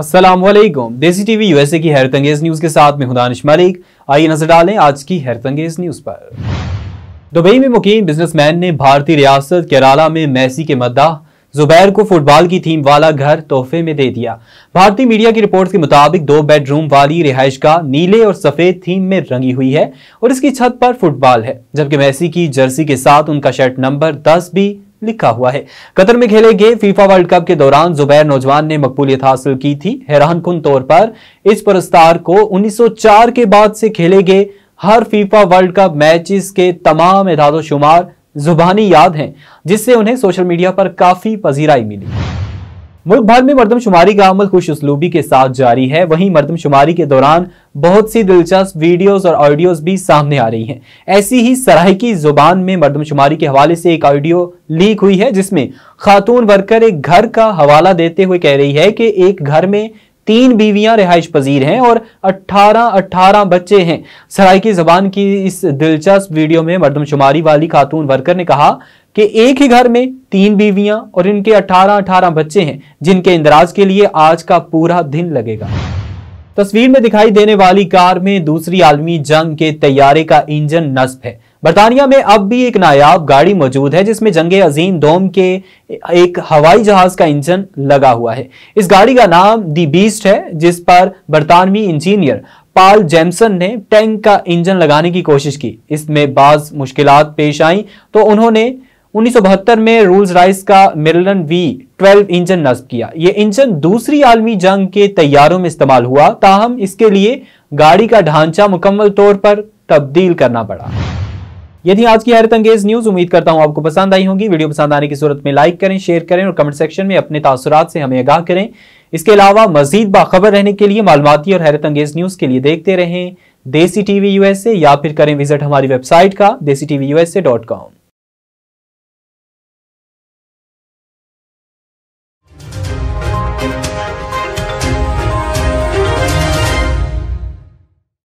असलम देसी TV USA की अंगेज news के साथ में हुदानिश मलिक आइए नजर डालें आज की अंगेज न्यूज पर दुबई में मुकीम बिजनेसमैन ने भारतीय रियासत केराला में मैसी के मद्दा जुबैर को फुटबॉल की थीम वाला घर तोहफे में दे दिया भारतीय मीडिया की रिपोर्ट्स के मुताबिक दो बेडरूम वाली रिहाइश का नीले और सफेद थीम में रंगी हुई है और इसकी छत पर फुटबॉल है जबकि मैसी की जर्सी के साथ उनका शर्ट नंबर 10 भी लिखा हुआ है कतर में खेले गए फीफा वर्ल्ड कप के दौरान जुबैर नौजवान ने मकबूलियत हासिल की थी हैरानकुन तौर पर इस पुरस्कार को 1904 के बाद से खेले गए हर फीफा वर्ल्ड कप मैचेस के तमाम एदादोशुमार जुबानी याद हैं जिससे उन्हें सोशल मीडिया पर काफी पजीराई मिली मुल्क भर में मरदमशुमारी का अमल खुश उसलूबी के साथ जारी है वहीं मरदमशुमारी के दौरान बहुत सी दिलचस्प वीडियोस और ऑडियोस भी सामने आ रही हैं ऐसी ही सराहकी जुबान में मरदमशुमारी के हवाले से एक ऑडियो लीक हुई है जिसमें खातून वर्कर एक घर का हवाला देते हुए कह रही है कि एक घर में तीन बीवियां रिहाइश पजीर हैं और 18 18 बच्चे हैं सराय की जबान की इस दिलचस्प वीडियो में मरदमशुमारी वाली खातून वर्कर ने कहा कि एक ही घर में तीन बीवियां और इनके 18-18 बच्चे हैं जिनके इंदराज के लिए आज का पूरा दिन लगेगा तस्वीर में दिखाई देने वाली कार में दूसरी आलमी जंग के तैयारे का इंजन नस्ब है बरतानिया में अब भी एक नायाब गाड़ी मौजूद है जिसमें जंगे अजीम दोम के एक हवाई जहाज का इंजन लगा हुआ है इस गाड़ी का नाम दी बीस्ट है जिस पर बरतानवी इंजीनियर पाल जैमसन ने टैंक का इंजन लगाने की कोशिश की इसमें बाज मुश्किल पेश आई तो उन्होंने 1972 में रोल्स राइस का मेरलन वी 12 इंजन नस्ब किया ये इंजन दूसरी आलमी जंग के तैयारों में इस्तेमाल हुआ ताहम इसके लिए गाड़ी का ढांचा मुकम्मल तौर पर तब्दील करना पड़ा यदि आज की हैरत अंगेज न्यूज उम्मीद करता हूं आपको पसंद आई होगी वीडियो पसंद आने की सूरत में लाइक करें शेयर करें और कमेंट सेक्शन में अपने तासरात से हमें आगाह करें इसके अलावा मजीद बाखबर रहने के लिए मालूमती और हैरत अंगेज न्यूज के लिए देखते रहें देसी टीवी यूएसए या फिर करें विजिट हमारी वेबसाइट का देसी टीवी यूएसए डॉट कॉम